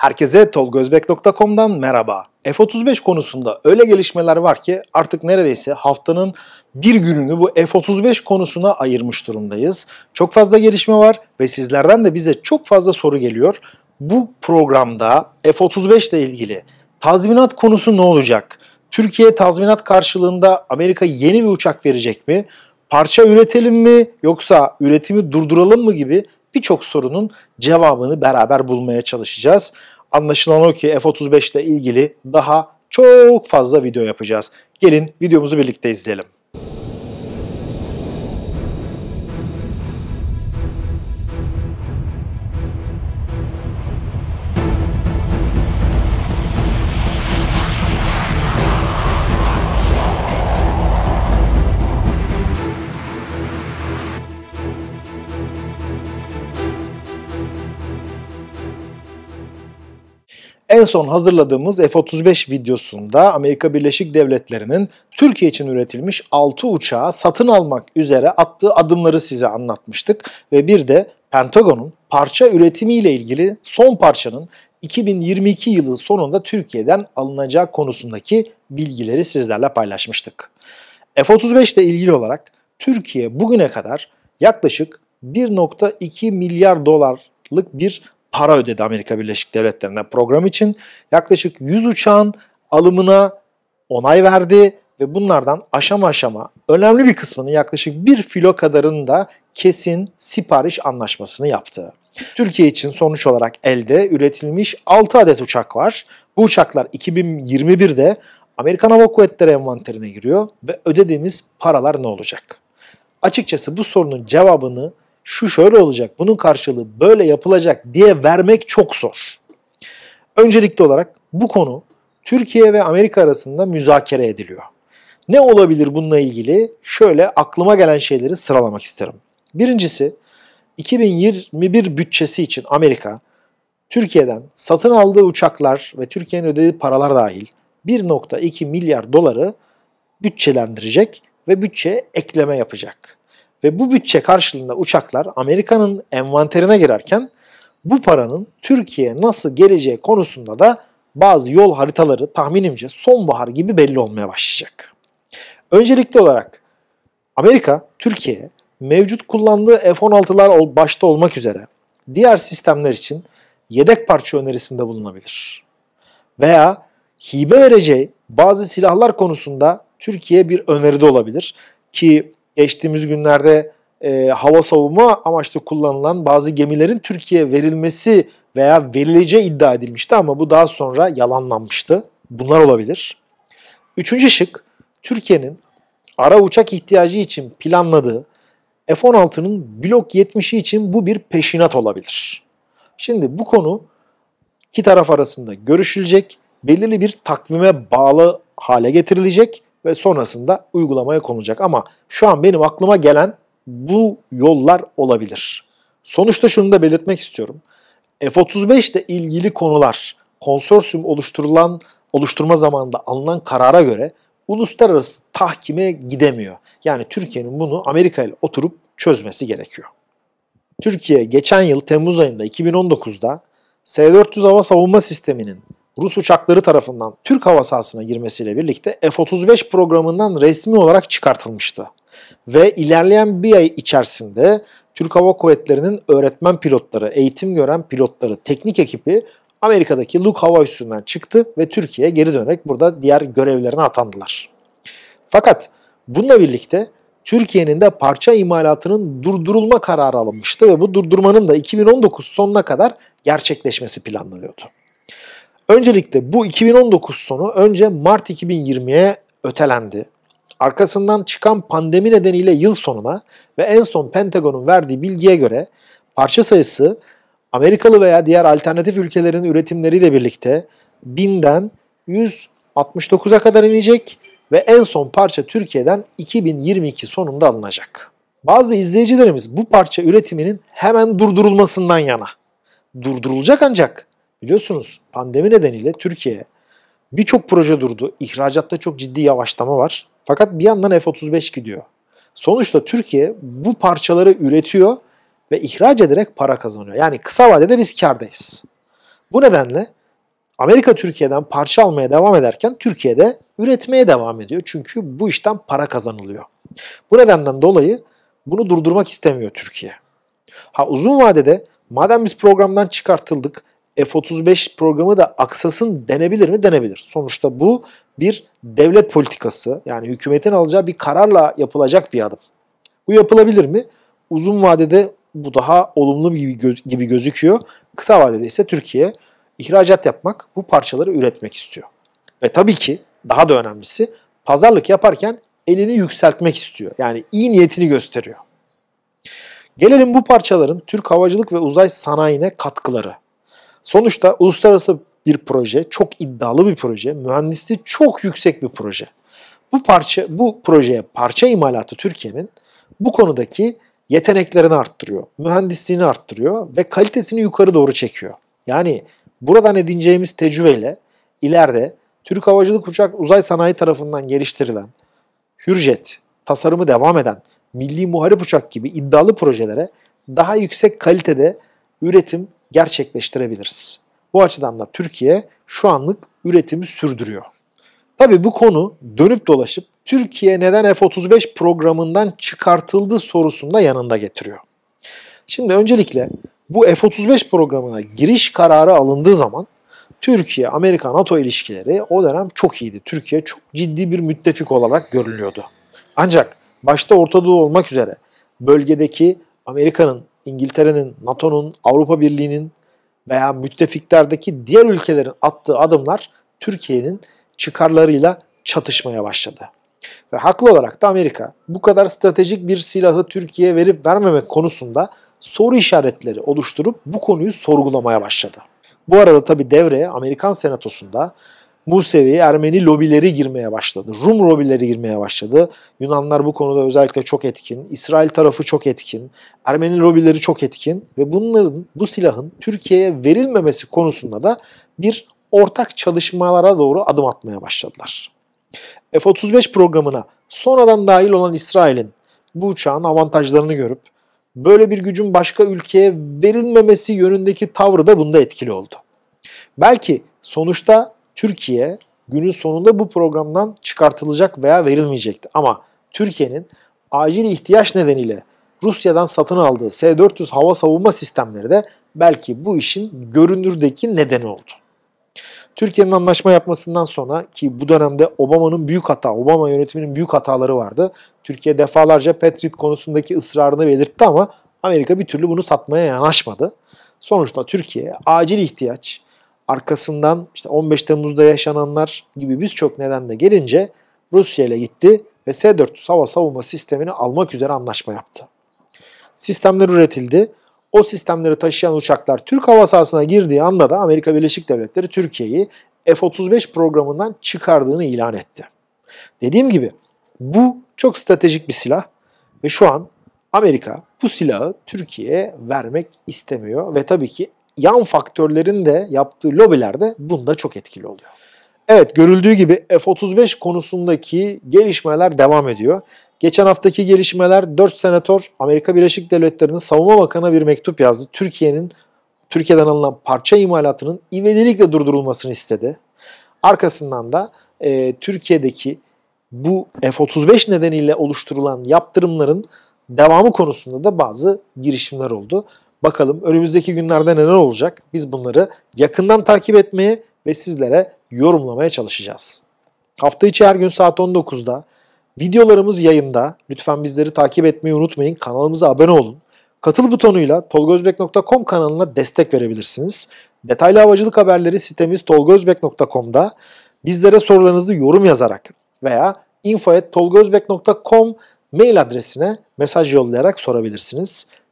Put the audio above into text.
Herkese tolgozbek.com'dan merhaba. F-35 konusunda öyle gelişmeler var ki artık neredeyse haftanın bir gününü bu F-35 konusuna ayırmış durumdayız. Çok fazla gelişme var ve sizlerden de bize çok fazla soru geliyor. Bu programda F-35 ile ilgili tazminat konusu ne olacak? Türkiye tazminat karşılığında Amerika yeni bir uçak verecek mi? Parça üretelim mi yoksa üretimi durduralım mı gibi birçok sorunun cevabını beraber bulmaya çalışacağız. Anlaşılan o ki F-35 ile ilgili daha çok fazla video yapacağız. Gelin videomuzu birlikte izleyelim. En son hazırladığımız F-35 videosunda Amerika Birleşik Devletleri'nin Türkiye için üretilmiş 6 uçağı satın almak üzere attığı adımları size anlatmıştık ve bir de Pentagon'un parça üretimiyle ilgili son parçanın 2022 yılı sonunda Türkiye'den alınacağı konusundaki bilgileri sizlerle paylaşmıştık. F-35 ile ilgili olarak Türkiye bugüne kadar yaklaşık 1.2 milyar dolarlık bir para ödedi Amerika Birleşik Devletleri'ne program için. Yaklaşık 100 uçağın alımına onay verdi ve bunlardan aşama aşama önemli bir kısmını yaklaşık bir filo kadarını da kesin sipariş anlaşmasını yaptı. Türkiye için sonuç olarak elde üretilmiş 6 adet uçak var. Bu uçaklar 2021'de Amerikan Hava Kuvvetleri envanterine giriyor ve ödediğimiz paralar ne olacak? Açıkçası bu sorunun cevabını şu şöyle olacak, bunun karşılığı böyle yapılacak diye vermek çok zor. Öncelikli olarak bu konu Türkiye ve Amerika arasında müzakere ediliyor. Ne olabilir bununla ilgili? Şöyle aklıma gelen şeyleri sıralamak isterim. Birincisi 2021 bütçesi için Amerika Türkiye'den satın aldığı uçaklar ve Türkiye'nin ödediği paralar dahil 1.2 milyar doları bütçelendirecek ve bütçeye ekleme yapacak. Ve bu bütçe karşılığında uçaklar Amerika'nın envanterine girerken bu paranın Türkiye'ye nasıl geleceği konusunda da bazı yol haritaları tahminimce sonbahar gibi belli olmaya başlayacak. Öncelikli olarak Amerika, Türkiye mevcut kullandığı F-16'lar başta olmak üzere diğer sistemler için yedek parça önerisinde bulunabilir. Veya hibe vereceği bazı silahlar konusunda Türkiye bir öneride olabilir ki geçtiğimiz günlerde e, hava savunma amaçlı kullanılan bazı gemilerin Türkiye verilmesi veya verileceği iddia edilmişti ama bu daha sonra yalanlanmıştı. Bunlar olabilir. Üçüncü şık, Türkiye'nin ara uçak ihtiyacı için planladığı F-16'nın blok 70'i için bu bir peşinat olabilir. Şimdi bu konu iki taraf arasında görüşülecek, belirli bir takvime bağlı hale getirilecek ve sonrasında uygulamaya konulacak. Ama şu an benim aklıma gelen bu yollar olabilir. Sonuçta şunu da belirtmek istiyorum. F-35 ile ilgili konular konsorsiyum oluşturulan oluşturma zamanında alınan karara göre uluslararası tahkime gidemiyor. Yani Türkiye'nin bunu Amerika ile oturup çözmesi gerekiyor. Türkiye geçen yıl Temmuz ayında 2019'da S-400 hava savunma sisteminin Rus uçakları tarafından Türk hava sahasına girmesiyle birlikte F-35 programından resmi olarak çıkartılmıştı. Ve ilerleyen bir ay içerisinde Türk Hava Kuvvetleri'nin öğretmen pilotları, eğitim gören pilotları, teknik ekibi Amerika'daki Luke Hava Üssü'nden çıktı ve Türkiye'ye geri dönerek burada diğer görevlerine atandılar. Fakat bununla birlikte Türkiye'nin de parça imalatının durdurulma kararı alınmıştı ve bu durdurmanın da 2019 sonuna kadar gerçekleşmesi planlanıyordu. Öncelikle bu 2019 sonu önce Mart 2020'ye ötelendi. Arkasından çıkan pandemi nedeniyle yıl sonuna ve en son Pentagon'un verdiği bilgiye göre parça sayısı Amerikalı veya diğer alternatif ülkelerin üretimleriyle birlikte 1000'den 169'a kadar inecek ve en son parça Türkiye'den 2022 sonunda alınacak. Bazı izleyicilerimiz bu parça üretiminin hemen durdurulmasından yana. Durdurulacak ancak Biliyorsunuz pandemi nedeniyle Türkiye birçok proje durdu. İhracatta çok ciddi yavaşlama var. Fakat bir yandan F-35 gidiyor. Sonuçta Türkiye bu parçaları üretiyor ve ihraç ederek para kazanıyor. Yani kısa vadede biz kardayız. Bu nedenle Amerika Türkiye'den parça almaya devam ederken Türkiye'de üretmeye devam ediyor. Çünkü bu işten para kazanılıyor. Bu nedenden dolayı bunu durdurmak istemiyor Türkiye. Ha uzun vadede madem biz programdan çıkartıldık F-35 programı da aksasın denebilir mi? Denebilir. Sonuçta bu bir devlet politikası yani hükümetin alacağı bir kararla yapılacak bir adım. Bu yapılabilir mi? Uzun vadede bu daha olumlu gibi, gibi gözüküyor. Kısa vadede ise Türkiye ihracat yapmak, bu parçaları üretmek istiyor. Ve tabii ki daha da önemlisi pazarlık yaparken elini yükseltmek istiyor. Yani iyi niyetini gösteriyor. Gelelim bu parçaların Türk havacılık ve uzay sanayine katkıları. Sonuçta uluslararası bir proje, çok iddialı bir proje, mühendisliği çok yüksek bir proje. Bu parça bu projeye parça imalatı Türkiye'nin bu konudaki yeteneklerini arttırıyor, mühendisliğini arttırıyor ve kalitesini yukarı doğru çekiyor. Yani buradan edineceğimiz tecrübeyle ileride Türk Havacılık Uçak Uzay Sanayi tarafından geliştirilen Hürjet, tasarımı devam eden Milli Muharip Uçak gibi iddialı projelere daha yüksek kalitede üretim gerçekleştirebiliriz. Bu açıdan da Türkiye şu anlık üretimi sürdürüyor. Tabi bu konu dönüp dolaşıp Türkiye neden F-35 programından çıkartıldı sorusunu da yanında getiriyor. Şimdi öncelikle bu F-35 programına giriş kararı alındığı zaman Türkiye, Amerika, NATO ilişkileri o dönem çok iyiydi. Türkiye çok ciddi bir müttefik olarak görülüyordu. Ancak başta Ortadoğu olmak üzere bölgedeki Amerika'nın İngiltere'nin, NATO'nun, Avrupa Birliği'nin veya müttefiklerdeki diğer ülkelerin attığı adımlar Türkiye'nin çıkarlarıyla çatışmaya başladı. Ve haklı olarak da Amerika bu kadar stratejik bir silahı Türkiye'ye verip vermemek konusunda soru işaretleri oluşturup bu konuyu sorgulamaya başladı. Bu arada tabi devreye Amerikan Senatosu'nda Musevi Ermeni lobileri girmeye başladı. Rum lobileri girmeye başladı. Yunanlar bu konuda özellikle çok etkin. İsrail tarafı çok etkin. Ermeni lobileri çok etkin. Ve bunların, bu silahın Türkiye'ye verilmemesi konusunda da bir ortak çalışmalara doğru adım atmaya başladılar. F-35 programına sonradan dahil olan İsrail'in bu uçağın avantajlarını görüp böyle bir gücün başka ülkeye verilmemesi yönündeki tavrı da bunda etkili oldu. Belki sonuçta Türkiye günün sonunda bu programdan çıkartılacak veya verilmeyecekti. Ama Türkiye'nin acil ihtiyaç nedeniyle Rusya'dan satın aldığı S-400 hava savunma sistemleri de belki bu işin görünürdeki nedeni oldu. Türkiye'nin anlaşma yapmasından sonra ki bu dönemde Obama'nın büyük hata, Obama yönetiminin büyük hataları vardı. Türkiye defalarca Patriot konusundaki ısrarını belirtti ama Amerika bir türlü bunu satmaya yanaşmadı. Sonuçta Türkiye acil ihtiyaç, arkasından işte 15 Temmuz'da yaşananlar gibi birçok nedenle gelince Rusya ile gitti ve S-400 hava savunma sistemini almak üzere anlaşma yaptı. Sistemler üretildi. O sistemleri taşıyan uçaklar Türk hava sahasına girdiği anda da Amerika Birleşik Devletleri Türkiye'yi F-35 programından çıkardığını ilan etti. Dediğim gibi bu çok stratejik bir silah ve şu an Amerika bu silahı Türkiye'ye vermek istemiyor ve tabii ki yan faktörlerin de yaptığı lobiler de bunda çok etkili oluyor. Evet görüldüğü gibi F-35 konusundaki gelişmeler devam ediyor. Geçen haftaki gelişmeler 4 senatör Amerika Birleşik Devletleri'nin savunma bakanına bir mektup yazdı. Türkiye'nin Türkiye'den alınan parça imalatının ivedilikle durdurulmasını istedi. Arkasından da e, Türkiye'deki bu F-35 nedeniyle oluşturulan yaptırımların devamı konusunda da bazı girişimler oldu. Bakalım önümüzdeki günlerde neler olacak? Biz bunları yakından takip etmeye ve sizlere yorumlamaya çalışacağız. Hafta içi her gün saat 19'da videolarımız yayında. Lütfen bizleri takip etmeyi unutmayın. Kanalımıza abone olun. Katıl butonuyla tolgozbek.com kanalına destek verebilirsiniz. Detaylı havacılık haberleri sitemiz tolgozbek.com'da. Bizlere sorularınızı yorum yazarak veya info.tolgozbek.com mail adresine mesaj yollayarak sorabilirsiniz.